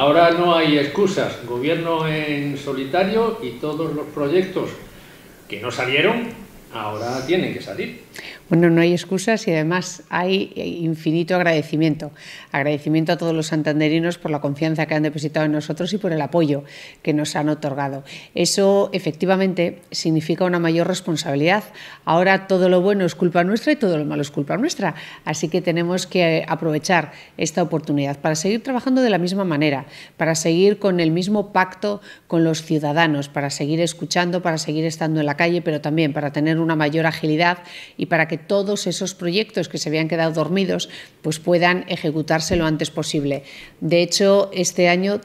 Ahora no hay excusas, gobierno en solitario y todos los proyectos que no salieron ahora tienen que salir. Bueno, no hay excusas y además hay infinito agradecimiento. Agradecimiento a todos los santanderinos por la confianza que han depositado en nosotros y por el apoyo que nos han otorgado. Eso efectivamente significa una mayor responsabilidad. Ahora todo lo bueno es culpa nuestra y todo lo malo es culpa nuestra. Así que tenemos que aprovechar esta oportunidad para seguir trabajando de la misma manera, para seguir con el mismo pacto con los ciudadanos, para seguir escuchando, para seguir estando en la calle, pero también para tener una mayor agilidad y para que todos esos proyectos que se habían quedado dormidos pues puedan ejecutarse lo antes posible. De hecho, este año,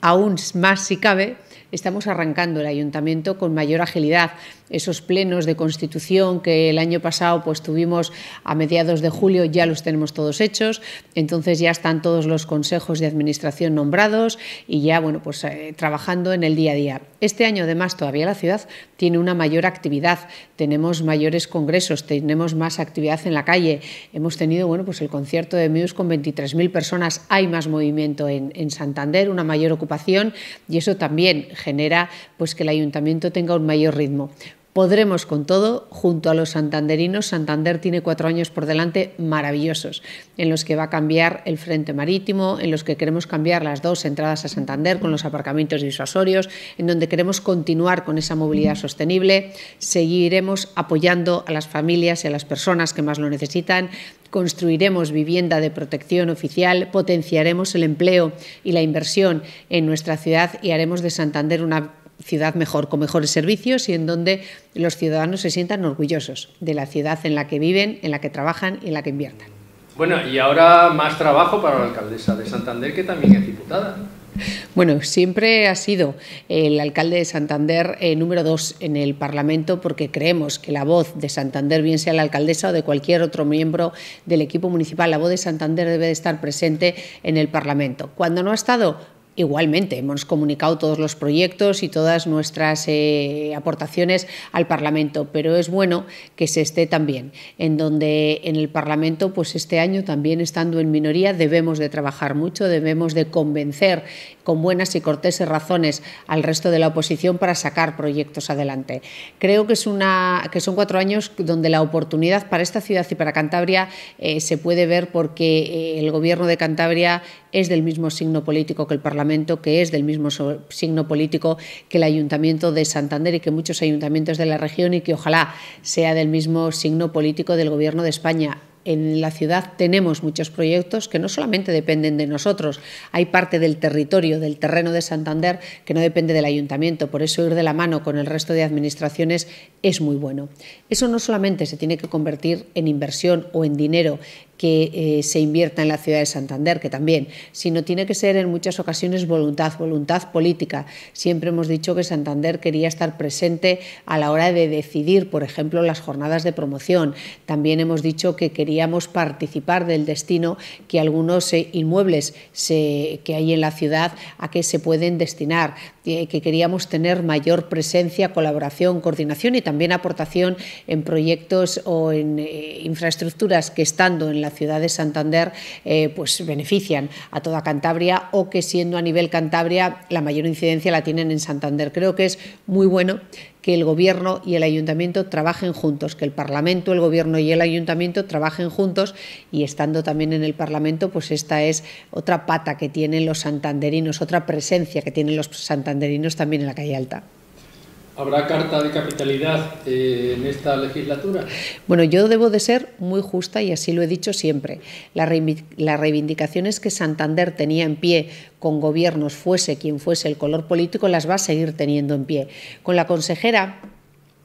aún más si cabe, estamos arrancando el ayuntamiento con mayor agilidad esos plenos de constitución que el año pasado pues, tuvimos a mediados de julio, ya los tenemos todos hechos, entonces ya están todos los consejos de administración nombrados y ya bueno, pues, eh, trabajando en el día a día. Este año además todavía la ciudad tiene una mayor actividad, tenemos mayores congresos, tenemos más actividad en la calle, hemos tenido bueno, pues el concierto de Muse con 23.000 personas, hay más movimiento en, Santander, una mayor ocupación y eso también genera pues, que el ayuntamiento tenga un mayor ritmo podremos con todo junto a los santanderinos. Santander tiene cuatro años por delante maravillosos, en los que va a cambiar el frente marítimo, en los que queremos cambiar las dos entradas a Santander con los aparcamientos disuasorios, en donde queremos continuar con esa movilidad sostenible. Seguiremos apoyando a las familias y a las personas que más lo necesitan. Construiremos vivienda de protección oficial, potenciaremos el empleo y la inversión en nuestra ciudad y haremos de Santander una ciudad mejor, con mejores servicios y en donde los ciudadanos se sientan orgullosos de la ciudad en la que viven, en la que trabajan y en la que inviertan. Bueno, y ahora más trabajo para la alcaldesa de Santander, que también es diputada. Bueno, siempre ha sido el alcalde de Santander eh, número dos en el Parlamento porque creemos que la voz de Santander, bien sea la alcaldesa o de cualquier otro miembro del equipo municipal, la voz de Santander debe de estar presente en el Parlamento. Cuando no ha estado, Igualmente, hemos comunicado todos los proyectos y todas nuestras eh, aportaciones al Parlamento, pero es bueno que se esté también, en donde en el Parlamento, pues este año también estando en minoría, debemos de trabajar mucho, debemos de convencer con buenas y corteses razones al resto de la oposición para sacar proyectos adelante. Creo que, es una, que son cuatro años donde la oportunidad para esta ciudad y para Cantabria eh, se puede ver porque eh, el Gobierno de Cantabria es del mismo signo político que el Parlamento, que es del mismo signo político que el Ayuntamiento de Santander y que muchos ayuntamientos de la región y que ojalá sea del mismo signo político del Gobierno de España. En la ciudad tenemos muchos proyectos que no solamente dependen de nosotros, hay parte del territorio, del terreno de Santander, que no depende del ayuntamiento, por eso ir de la mano con el resto de administraciones es muy bueno. Eso no solamente se tiene que convertir en inversión o en dinero, que eh, se invierta en la ciudad de Santander, que también, sino tiene que ser en muchas ocasiones voluntad, voluntad política. Siempre hemos dicho que Santander quería estar presente a la hora de decidir, por ejemplo, las jornadas de promoción. También hemos dicho que queríamos participar del destino que algunos eh, inmuebles que hay en la ciudad a que se pueden destinar, eh, que queríamos tener mayor presencia, colaboración, coordinación y también aportación en proyectos o en infraestructuras que estando en la ciudad de Santander eh, pues benefician a toda Cantabria o que siendo a nivel Cantabria la mayor incidencia la tienen en Santander. Creo que es muy bueno que el Gobierno y el Ayuntamiento trabajen juntos, que el Parlamento, el Gobierno y el Ayuntamiento trabajen juntos y estando también en el Parlamento, pues esta es otra pata que tienen los santanderinos, otra presencia que tienen los santanderinos también en la calle alta. ¿Habrá carta de capitalidad eh, en esta legislatura? Bueno, yo debo de ser muy justa y así lo he dicho siempre. Las, las reivindicaciones que Santander tenía en pie con gobiernos, fuese quien fuese el color político, las va a seguir teniendo en pie. Con la consejera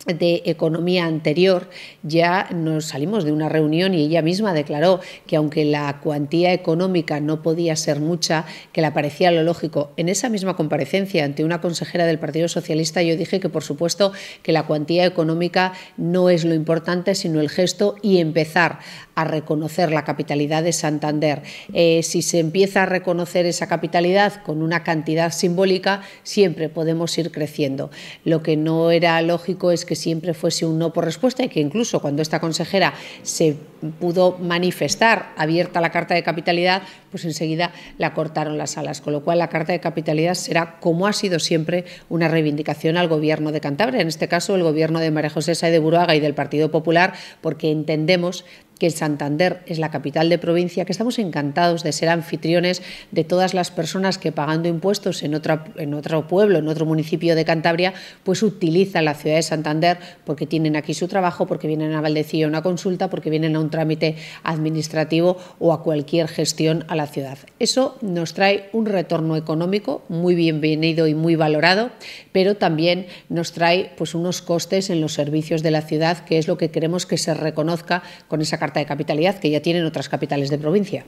de economía anterior, ya nos salimos de una reunión y ella misma declaró que aunque la cuantía económica no podía ser mucha, que le parecía lo lógico. En esa misma comparecencia ante una consejera del Partido Socialista yo dije que por supuesto que la cuantía económica no es lo importante, sino el gesto y empezar a reconocer la capitalidad de Santander. Eh, si se empieza a reconocer esa capitalidad con una cantidad simbólica, siempre podemos ir creciendo. Lo que no era lógico es que siempre fuese un no por respuesta y que incluso cuando esta consejera se pudo manifestar abierta la carta de capitalidad, pues enseguida la cortaron las alas. Con lo cual, la carta de capitalidad será, como ha sido siempre, una reivindicación al Gobierno de Cantabria, en este caso el Gobierno de María José de Buruaga y del Partido Popular, porque entendemos que Santander es la capital de provincia, que estamos encantados de ser anfitriones de todas las personas que pagando impuestos en, en otro pueblo, en otro municipio de Cantabria, pues utilizan la ciudad de Santander porque tienen aquí su trabajo, porque vienen a Valdecilla a una consulta, porque vienen a un trámite administrativo o a cualquier gestión a la ciudad. Eso nos trae un retorno económico muy bienvenido y muy valorado, pero también nos trae pues unos costes en los servicios de la ciudad, que es lo que queremos que se reconozca con esa carta de capitalidad que ya tienen otras capitales de provincia.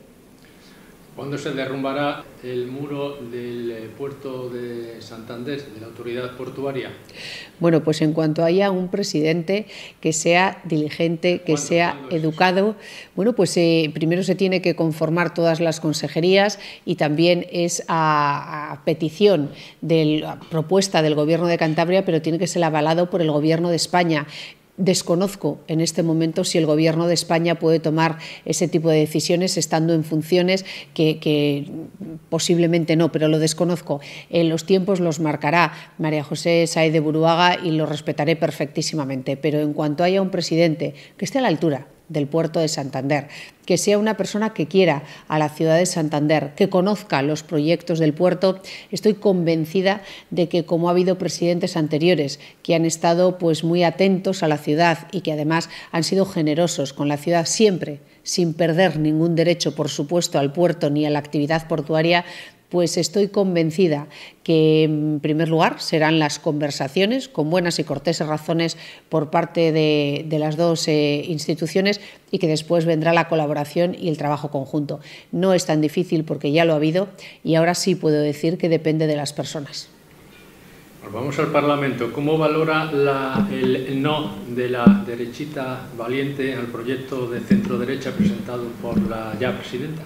¿Cuándo se derrumbará el muro del eh, puerto de Santander, de la autoridad portuaria? Bueno, pues en cuanto haya un presidente que sea diligente, que sea educado, bueno, pues eh, primero se tiene que conformar todas las consejerías y también es a petición de la propuesta del Gobierno de Cantabria, pero tiene que ser avalado por el Gobierno de España. Desconozco en este momento si el Gobierno de España puede tomar ese tipo de decisiones estando en funciones que, posiblemente no, pero lo desconozco. En los tiempos los marcará María José Saez de Buruaga y lo respetaré perfectísimamente. Pero en cuanto haya un presidente que esté a la altura del puerto de Santander, que sea una persona que quiera a la ciudad de Santander, que conozca los proyectos del puerto. Estoy convencida de que como ha habido presidentes anteriores que han estado pues muy atentos a la ciudad y que además han sido generosos con la ciudad siempre sin perder ningún derecho, por supuesto, al puerto ni a la actividad portuaria, pues estoy convencida que, en primer lugar, serán las conversaciones con buenas y corteses razones por parte de, las dos eh, instituciones y que después vendrá la colaboración y el trabajo conjunto. No es tan difícil porque ya lo ha habido y ahora sí puedo decir que depende de las personas. Pues vamos al Parlamento. ¿Cómo valora el no de la derechita valiente al proyecto de centro derecha presentado por la ya presidenta?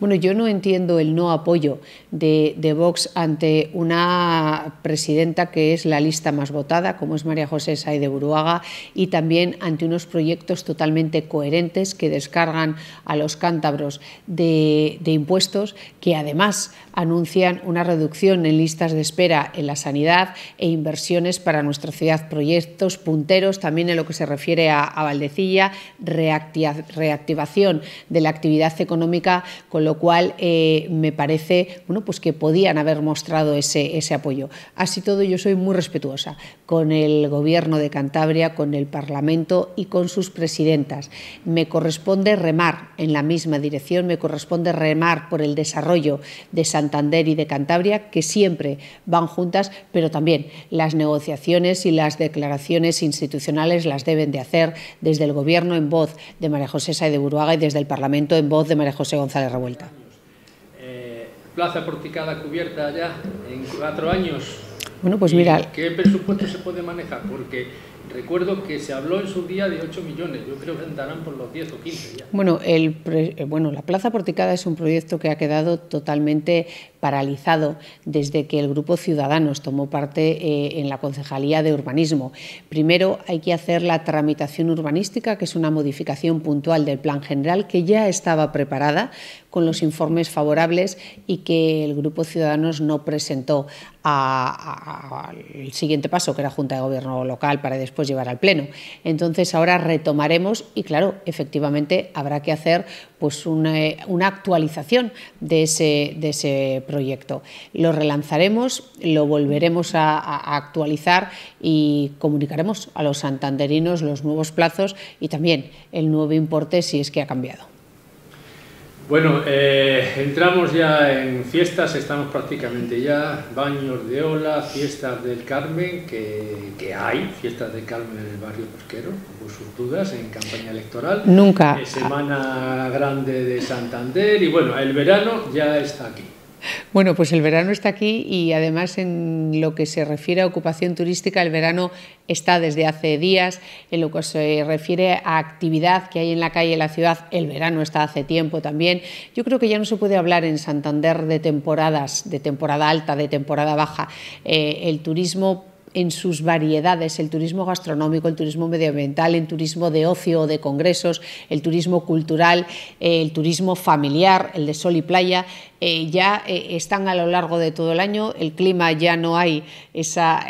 Bueno, yo no entiendo el no apoyo de, Vox ante una presidenta que es la lista más votada, como es María José Saide de Buruaga, y también ante unos proyectos totalmente coherentes que descargan a los cántabros de, impuestos, que además anuncian una reducción en listas de espera en la sanidad e inversiones para nuestra ciudad, proyectos punteros también en lo que se refiere a, a Valdecilla, reactivación de la actividad económica con lo cual eh, me parece bueno, pues que podían haber mostrado ese, apoyo. Así todo, yo soy muy respetuosa con el Gobierno de Cantabria, con el Parlamento y con sus presidentas. Me corresponde remar en la misma dirección, me corresponde remar por el desarrollo de Santander y de Cantabria, que siempre van juntas, pero también las negociaciones y las declaraciones institucionales las deben de hacer desde el Gobierno en voz de María José Saez de Buruaga y desde el Parlamento en voz de María José González Revuelta plaza porticada cubierta ya en cuatro años. Bueno, pues mira. ¿Qué presupuesto se puede manejar? Porque Recuerdo que se habló en su día de 8 millones, yo creo que andarán por los 10 o 15 Bueno, el, eh, bueno, la Plaza Porticada es un proyecto que ha quedado totalmente paralizado desde que el Grupo Ciudadanos tomó parte eh, en la Concejalía de Urbanismo. Primero hay que hacer la tramitación urbanística, que es una modificación puntual del Plan General que ya estaba preparada con los informes favorables y que el Grupo Ciudadanos no presentó al siguiente paso, que era Junta de Gobierno Local, para después pues llevar al pleno. Entonces ahora retomaremos y claro, efectivamente habrá que hacer pues una, actualización de ese, proyecto. Lo relanzaremos, lo volveremos a actualizar y comunicaremos a los santanderinos los nuevos plazos y también el nuevo importe si es que ha cambiado. Bueno, eh, entramos ya en fiestas, estamos prácticamente ya, baños de ola, fiestas del Carmen, que, que hay, fiestas del Carmen en el barrio pesquero, por sus dudas, en campaña electoral. Nunca. semana grande de Santander y bueno, el verano ya está aquí. Bueno, pues el verano está aquí y además en lo que se refiere a ocupación turística, el verano está desde hace días. En lo que se refiere a actividad que hay en la calle de la ciudad, el verano está hace tiempo también. Yo creo que ya no se puede hablar en Santander de temporadas, de temporada alta, de temporada baja. Eh, el turismo en sus variedades, el turismo gastronómico, el turismo medioambiental, el turismo de ocio o de congresos, el turismo cultural, eh, el turismo familiar, el de sol y playa, eh, ya eh, están a lo largo de todo el año, el clima ya no hay esa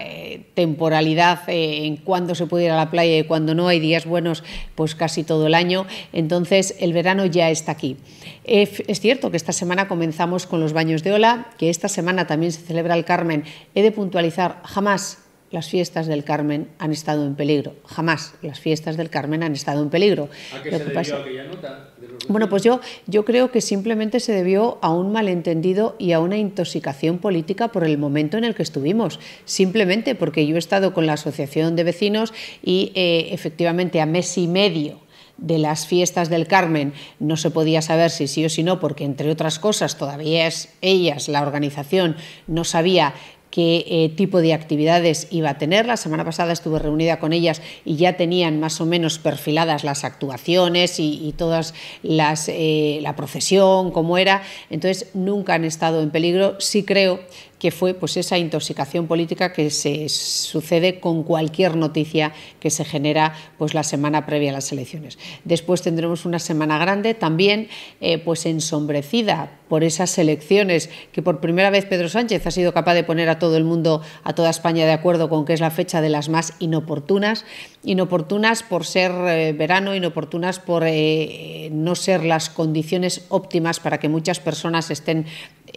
temporalidad en cuándo se puede ir a la playa y cuándo no, hay días buenos pues casi todo el año, entonces el verano ya está aquí. es cierto que esta semana comenzamos con los baños de ola, que esta semana también se celebra el Carmen. He de puntualizar, jamás las fiestas del Carmen han estado en peligro. Jamás las fiestas del Carmen han estado en peligro. ¿A qué se aquella nota? bueno, pues yo, yo creo que simplemente se debió a un malentendido y a una intoxicación política por el momento en el que estuvimos. Simplemente porque yo he estado con la Asociación de Vecinos y eh, efectivamente a mes y medio de las fiestas del Carmen no se podía saber si sí o si no, porque entre otras cosas todavía es ellas, la organización, no sabía qué eh, tipo de actividades iba a tener. La semana pasada estuve reunida con ellas y ya tenían más o menos perfiladas las actuaciones y, todas las eh, la procesión, cómo era. Entonces nunca han estado en peligro. Sí creo que fue pues, esa intoxicación política que se sucede con cualquier noticia que se genera pues, la semana previa a las elecciones. Después tendremos una semana grande también eh, pues, ensombrecida por esas elecciones que por primera vez Pedro Sánchez ha sido capaz de poner a todo el mundo, a toda España de acuerdo con que es la fecha de las más inoportunas, inoportunas por ser eh, verano, inoportunas por eh, no ser las condiciones óptimas para que muchas personas estén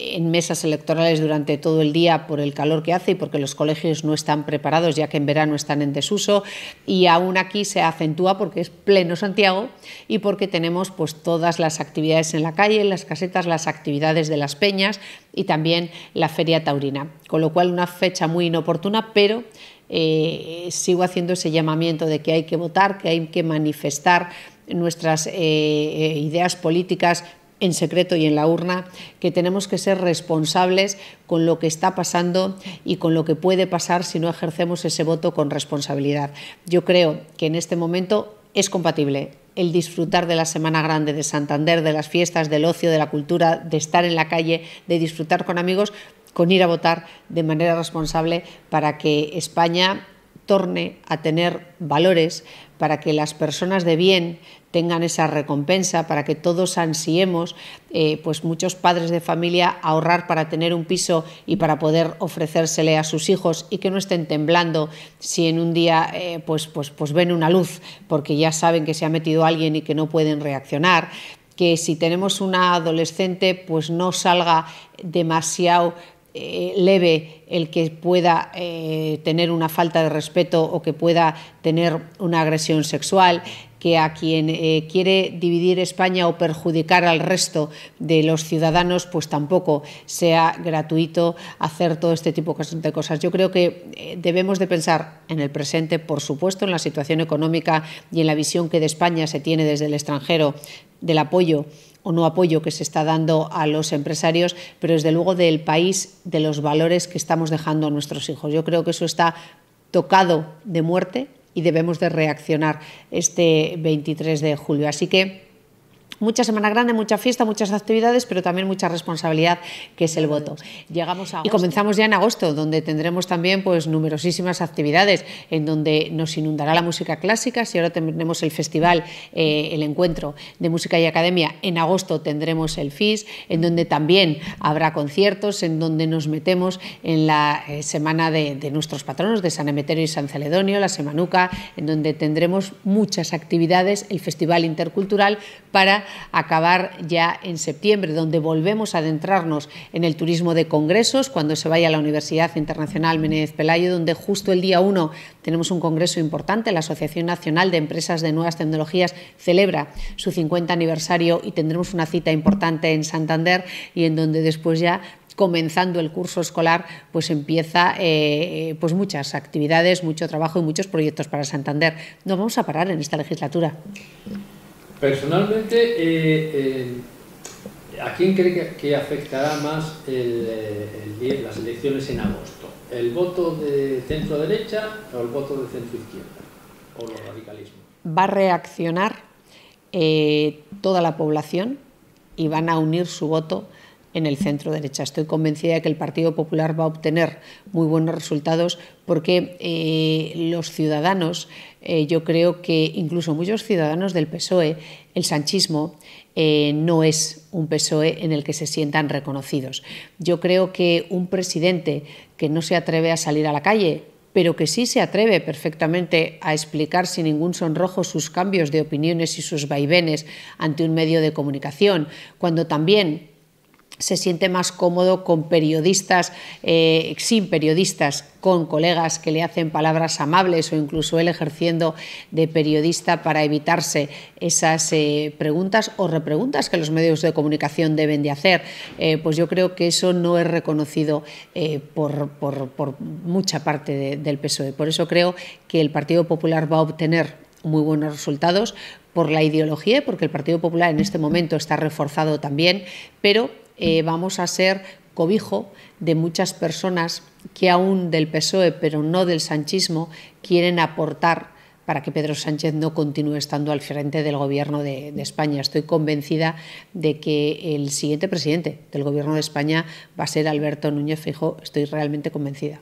en mesas electorales durante todo el día por el calor que hace y porque los colegios no están preparados, ya que en verano están en desuso, y aún aquí se acentúa porque es pleno Santiago y porque tenemos pues, todas las actividades en la calle, las casetas, las actividades de las peñas y también la feria taurina. Con lo cual, una fecha muy inoportuna, pero eh, sigo haciendo ese llamamiento de que hay que votar, que hay que manifestar nuestras eh, eh, ideas políticas en secreto y en la urna, que tenemos que ser responsables con lo que está pasando y con lo que puede pasar si no ejercemos ese voto con responsabilidad. Yo creo que en este momento es compatible el disfrutar de la Semana Grande de Santander, de las fiestas, del ocio, de la cultura, de estar en la calle, de disfrutar con amigos, con ir a votar de manera responsable para que España torne a tener valores, para que las personas de bien tengan esa recompensa, para que todos ansiemos, eh, pues muchos padres de familia ahorrar para tener un piso y para poder ofrecérsele a sus hijos y que no estén temblando si en un día eh, pues, pues, pues ven una luz porque ya saben que se ha metido alguien y que no pueden reaccionar, que si tenemos una adolescente pues no salga demasiado eh, leve el que pueda eh, tener una falta de respeto o que pueda tener una agresión sexual, que a quien eh, quiere dividir España o perjudicar al resto de los ciudadanos, pues tampoco sea gratuito hacer todo este tipo de cosas. Yo creo que debemos de pensar en el presente, por supuesto, en la situación económica y en la visión que de España se tiene desde el extranjero del apoyo o no apoyo que se está dando a los empresarios, pero desde luego del país, de los valores que estamos dejando a nuestros hijos. Yo creo que eso está tocado de muerte y debemos de reaccionar este 23 de julio. Así que Mucha semana grande, mucha fiesta, muchas actividades, pero también mucha responsabilidad, que es el voto. Llegamos y comenzamos ya en agosto, donde tendremos también pues numerosísimas actividades, en donde nos inundará la música clásica. Si ahora tenemos el festival, eh, el encuentro de música y academia, en agosto tendremos el FIS, en donde también habrá conciertos, en donde nos metemos en la eh, semana de, de, nuestros patronos, de San Emeterio y San Celedonio, la Semanuca, en donde tendremos muchas actividades, el festival intercultural para acabar ya en septiembre, donde volvemos a adentrarnos en el turismo de congresos, cuando se vaya a la Universidad Internacional Menéndez Pelayo, donde justo el día 1 tenemos un congreso importante, la Asociación Nacional de Empresas de Nuevas Tecnologías celebra su 50 aniversario y tendremos una cita importante en Santander y en donde después ya comenzando el curso escolar, pues empieza eh, pues muchas actividades, mucho trabajo y muchos proyectos para Santander. No vamos a parar en esta legislatura. Personalmente, eh, eh, ¿a quién cree que, afectará más eh, las elecciones en agosto? ¿El voto de centro derecha o el voto de centro izquierda? ¿O los radicalismos? Va a reaccionar toda la población y van a unir su voto en el centro derecha. Estoy convencida de que el Partido Popular va a obtener muy buenos resultados porque eh, los ciudadanos, eh, yo creo que incluso muchos ciudadanos del PSOE, el sanchismo eh, no es un PSOE en el que se sientan reconocidos. Yo creo que un presidente que no se atreve a salir a la calle pero que sí se atreve perfectamente a explicar sin ningún sonrojo sus cambios de opiniones y sus vaivenes ante un medio de comunicación, cuando también se siente más cómodo con periodistas, eh, sin periodistas, con colegas que le hacen palabras amables o incluso él ejerciendo de periodista para evitarse esas eh, preguntas o repreguntas que los medios de comunicación deben de hacer. Eh, pues yo creo que eso no es reconocido por, mucha parte del PSOE. Por eso creo que el Partido Popular va a obtener muy buenos resultados por la ideología, porque el Partido Popular en este momento está reforzado también, pero eh, vamos a ser cobijo de muchas personas que aún del PSOE, pero no del sanchismo, quieren aportar para que Pedro Sánchez no continúe estando al frente del Gobierno de, España. Estoy convencida de que el siguiente presidente del Gobierno de España va a ser Alberto Núñez Fijo, Estoy realmente convencida.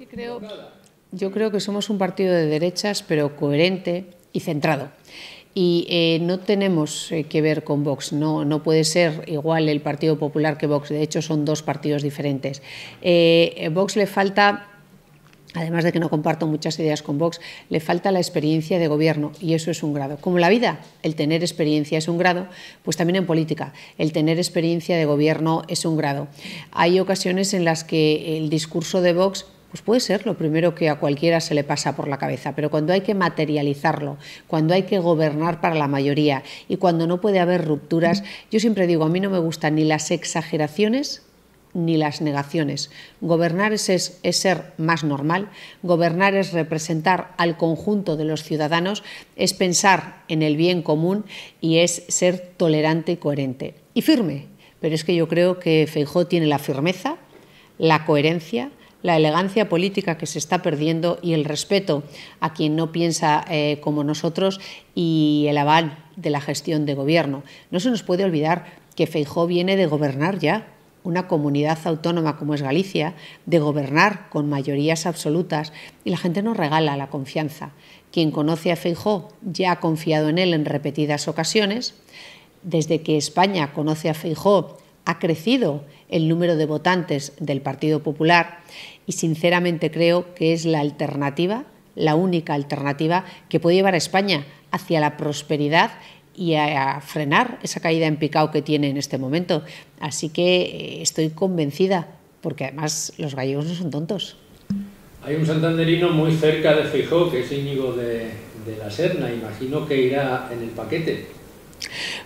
yo creo que somos un partido de derechas, pero coherente y centrado y eh, no tenemos eh, que ver con Vox, no, no puede ser igual el Partido Popular que Vox, de hecho son dos partidos diferentes. Eh, Vox le falta además de que no comparto muchas ideas con Vox, le falta la experiencia de gobierno y eso es un grado. Como la vida, el tener experiencia es un grado, pues también en política, el tener experiencia de gobierno es un grado. Hay ocasiones en las que el discurso de Vox pues puede ser lo primero que a cualquiera se le pasa por la cabeza, pero cuando hay que materializarlo, cuando hay que gobernar para la mayoría y cuando no puede haber rupturas, yo siempre digo, a mí no me gustan ni las exageraciones ni las negaciones. Gobernar es, ser más normal, gobernar es representar al conjunto de los ciudadanos, es pensar en el bien común y es ser tolerante y coherente. Y firme, pero es que yo creo que Feijó tiene la firmeza, la coherencia, la elegancia política que se está perdiendo y el respeto a quien no piensa eh, como nosotros y el aval de la gestión de gobierno. No se nos puede olvidar que Feijó viene de gobernar ya una comunidad autónoma como es Galicia, de gobernar con mayorías absolutas y la gente nos regala la confianza. Quien conoce a Feijó ya ha confiado en él en repetidas ocasiones. Desde que España conoce a Feijóo ha crecido el número de votantes del Partido Popular y sinceramente creo que es la alternativa, la única alternativa que puede llevar a España hacia la prosperidad y a, frenar esa caída en picado que tiene en este momento. Así que eh, estoy convencida, porque además los gallegos no son tontos. Hay un santanderino muy cerca de Fijó que es Íñigo de la Serna. Imagino que irá en el paquete.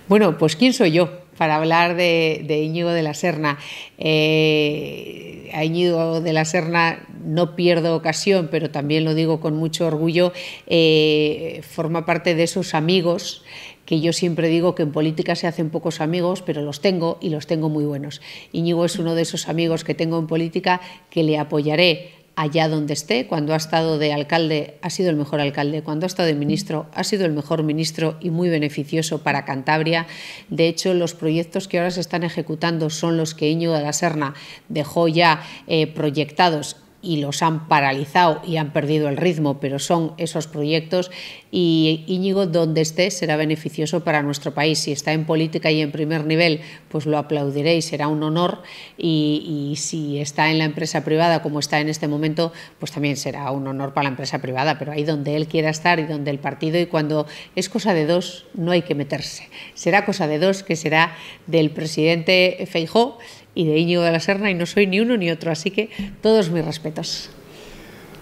Bueno, pues ¿quién soy yo? para hablar de, de Íñigo de la Serna. Eh, a Íñigo de la Serna no pierdo ocasión, pero también lo digo con mucho orgullo, eh, forma parte de esos amigos que yo siempre digo que en política se hacen pocos amigos, pero los tengo y los tengo muy buenos. Íñigo es uno de esos amigos que tengo en política que le apoyaré allá donde esté. Cuando ha estado de alcalde ha sido el mejor alcalde, cuando ha estado de ministro ha sido el mejor ministro y muy beneficioso para Cantabria. De hecho, los proyectos que ahora se están ejecutando son los que Íñigo de la Serna dejó ya eh, proyectados y los han paralizado y han perdido el ritmo, pero son esos proyectos y Íñigo, donde esté, será beneficioso para nuestro país. Si está en política y en primer nivel, pues lo y será un honor y, y, si está en la empresa privada, como está en este momento, pues también será un honor para la empresa privada, pero ahí donde él quiera estar y donde el partido y cuando es cosa de dos, no hay que meterse. Será cosa de dos que será del presidente Feijó y de Íñigo de la Serna y no soy ni uno ni otro, así que todos mis respetos.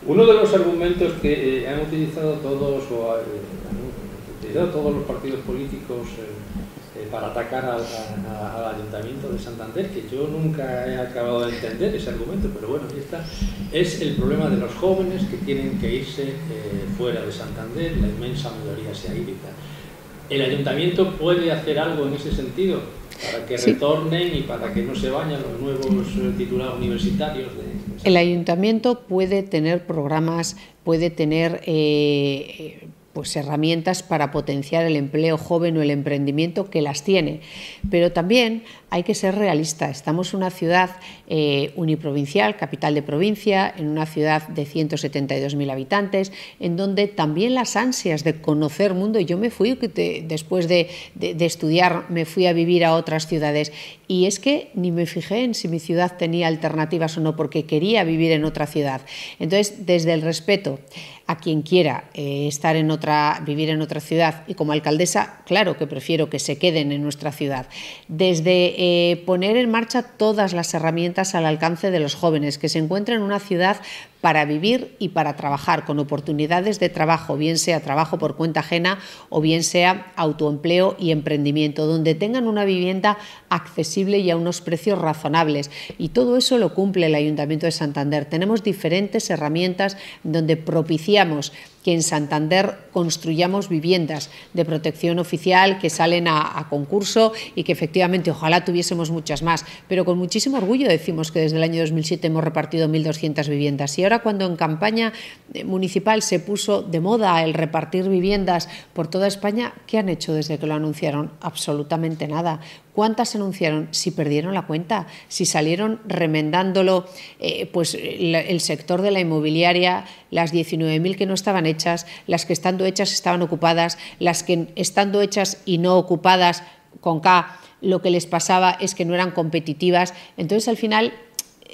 Uno de los argumentos que eh, han utilizado todos o eh, todos los partidos políticos eh, para atacar al, Ayuntamiento de Santander, que yo nunca he acabado de entender ese argumento, pero bueno, ahí está, es el problema de los jóvenes que tienen que irse fuera de Santander, la inmensa mayoría se ha El Ayuntamiento puede hacer algo en ese sentido para que retornen y para que no se vayan los nuevos eh, titulados universitarios. De... El ayuntamiento puede tener programas, puede tener eh, eh, pues herramientas para potenciar el empleo joven o el emprendimiento que las tiene, pero también hay que ser realista. Estamos en una ciudad eh, uniprovincial, capital de provincia, en una ciudad de 172.000 habitantes, en donde también las ansias de conocer mundo, yo me fui después de, estudiar, me fui a vivir a otras ciudades y es que ni me fijé en si mi ciudad tenía alternativas o no, porque quería vivir en otra ciudad. Entonces, desde el respeto a quien quiera eh, estar en otra, vivir en otra ciudad y como alcaldesa, claro que prefiero que se queden en nuestra ciudad. Desde eh, poner en marcha todas las herramientas al alcance de los jóvenes que se encuentran en una ciudad para vivir y para trabajar, con oportunidades de trabajo, bien sea trabajo por cuenta ajena o bien sea autoempleo y emprendimiento, donde tengan una vivienda accesible y a unos precios razonables. Y todo eso lo cumple el Ayuntamiento de Santander. Tenemos diferentes herramientas donde propiciamos que en Santander construyamos viviendas de protección oficial que salen a, concurso y que efectivamente ojalá tuviésemos muchas más. Pero con muchísimo orgullo decimos que desde el año 2007 hemos repartido 1.200 viviendas y ahora cuando en campaña eh, municipal se puso de moda el repartir viviendas por toda España, ¿qué han hecho desde que lo anunciaron? Absolutamente nada. ¿Cuántas anunciaron? Si perdieron la cuenta, si salieron remendándolo eh, pues, el sector de la inmobiliaria, las 19.000 que no estaban hechas, las que estando hechas estaban ocupadas, las que estando hechas y no ocupadas con K, lo que les pasaba es que no eran competitivas. Entonces, al final,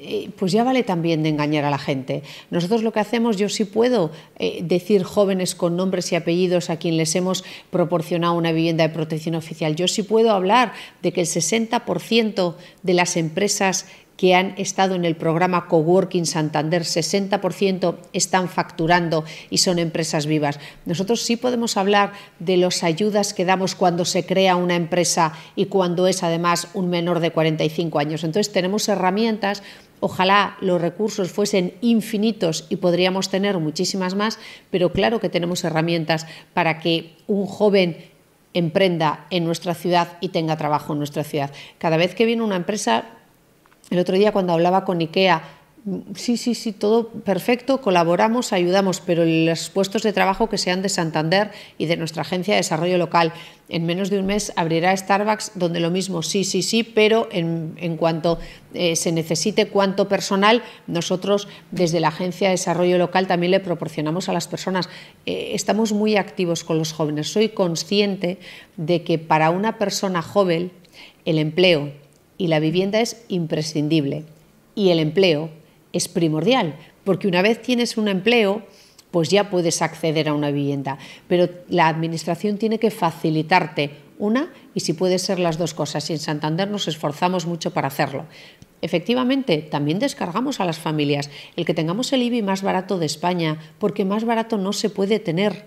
eh, pues ya vale también de engañar a la gente. Nosotros lo que hacemos, yo sí puedo eh, decir jóvenes con nombres y apellidos a quien les hemos proporcionado una vivienda de protección oficial. Yo sí puedo hablar de que el 60% de las empresas que han estado en el programa Coworking Santander, 60% están facturando y son empresas vivas. Nosotros sí podemos hablar de las ayudas que damos cuando se crea una empresa y cuando es además un menor de 45 años. Entonces tenemos herramientas Ojalá los recursos fuesen infinitos y podríamos tener muchísimas más, pero claro que tenemos herramientas para que un joven emprenda en nuestra ciudad y tenga trabajo en nuestra ciudad. Cada vez que viene una empresa, el otro día cuando hablaba con IKEA, mm, sí, sí, sí, todo perfecto, colaboramos, ayudamos, pero los puestos de trabajo que sean de Santander y de nuestra agencia de desarrollo local, en menos de un mes abrirá Starbucks donde lo mismo, sí, sí, sí, pero en, en cuanto eh, se necesite cuánto personal, nosotros desde la agencia de desarrollo local también le proporcionamos a las personas. Eh, estamos muy activos con los jóvenes. Soy consciente de que para una persona joven el empleo y la vivienda es imprescindible. Y el empleo es primordial, porque una vez tienes un empleo, pues ya puedes acceder a una vivienda. Pero la Administración tiene que facilitarte una y si puede ser las dos cosas. Y en Santander nos esforzamos mucho para hacerlo. Efectivamente, también descargamos a las familias el que tengamos el IBI más barato de España, porque más barato no se puede tener.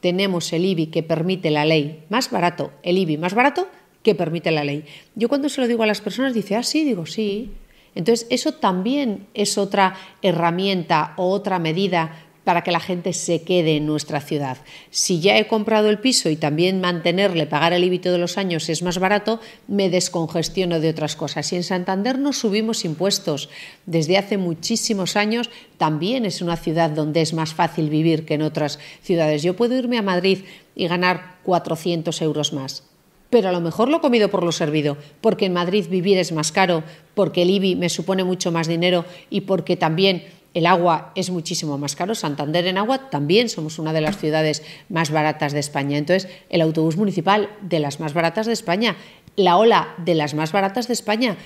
Tenemos el IBI que permite la ley más barato, el IBI más barato que permite la ley. Yo cuando se lo digo a las personas, dice, ah, sí, digo, sí. Entonces, eso también es otra herramienta o otra medida para que la gente se quede en nuestra ciudad. Si ya he comprado el piso y también mantenerle, pagar el límite de los años es más barato, me descongestiono de otras cosas. Y en Santander no subimos impuestos. Desde hace muchísimos años también es una ciudad donde es más fácil vivir que en otras ciudades. Yo puedo irme a Madrid y ganar 400 euros más pero a lo mejor lo comido por lo servido, porque en Madrid vivir es más caro, porque el IBI me supone mucho más dinero y porque también el agua es muchísimo más caro. Santander en agua también somos una de las ciudades más baratas de España. Entonces, el autobús municipal de las más baratas de España, la ola de las más baratas de España,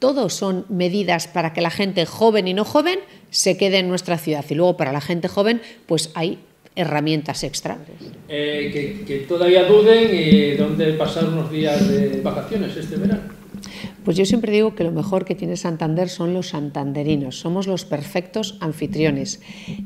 todos son medidas para que la gente joven y no joven se quede en nuestra ciudad. Y luego para la gente joven, pues hay herramientas extra. Eh, que, todavía duden y eh, dónde pasar unos días de vacaciones este verano. Pues yo siempre digo que lo mejor que tiene Santander son los santanderinos, somos los perfectos anfitriones.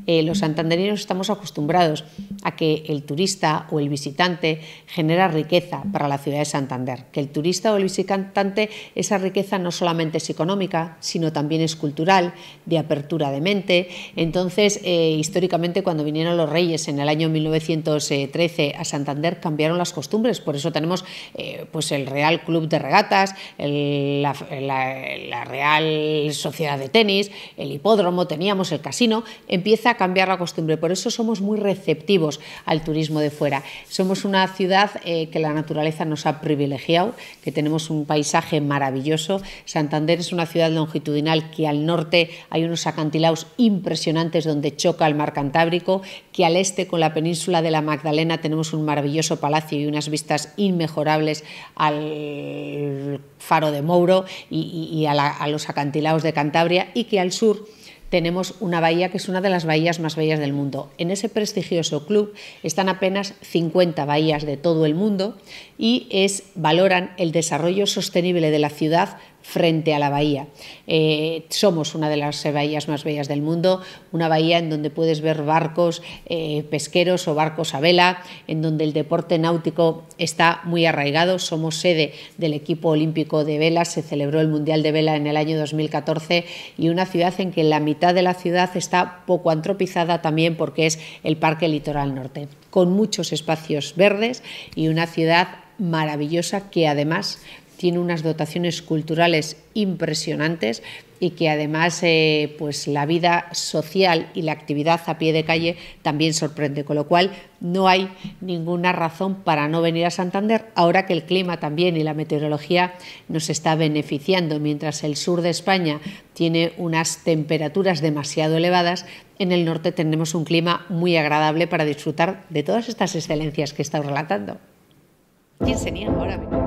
Eh, los santanderinos estamos acostumbrados a que el turista o el visitante genera riqueza para la ciudad de Santander, que el turista o el visitante esa riqueza no solamente es económica, sino también es cultural, de apertura de mente. Entonces, eh, históricamente cuando vinieron los reyes en el año 1913 a Santander cambiaron las costumbres, por eso tenemos eh, pues el Real Club de Regatas, el la, Real Sociedad de Tenis, el hipódromo, teníamos el casino, empieza a cambiar la costumbre. Por eso somos muy receptivos al turismo de fuera. Somos una ciudad eh, que la naturaleza nos ha privilegiado, que tenemos un paisaje maravilloso. Santander es una ciudad longitudinal que al norte hay unos acantilados impresionantes donde choca el mar Cantábrico, que al este con la península de la Magdalena tenemos un maravilloso palacio y unas vistas inmejorables al faro de Mou y, a, los acantilados de Cantabria y que al sur tenemos una bahía que es una de las bahías más bellas del mundo. En ese prestigioso club están apenas 50 bahías de todo el mundo y es, valoran el desarrollo sostenible de la ciudad frente a la bahía. Eh, somos una de las bahías más bellas del mundo, una bahía en donde puedes ver barcos eh, pesqueros o barcos a vela, en donde el deporte náutico está muy arraigado. Somos sede del equipo olímpico de vela, se celebró el Mundial de Vela en el año 2014 y una ciudad en que la mitad de la ciudad está poco antropizada también porque es el Parque Litoral Norte, con muchos espacios verdes y una ciudad maravillosa que además tiene unas dotaciones culturales impresionantes y que además eh, pues la vida social y la actividad a pie de calle también sorprende, con lo cual no hay ninguna razón para no venir a Santander ahora que el clima también y la meteorología nos está beneficiando, mientras el sur de España tiene unas temperaturas demasiado elevadas, en el norte tenemos un clima muy agradable para disfrutar de todas estas excelencias que he estado relatando. ¿Quién sería ahora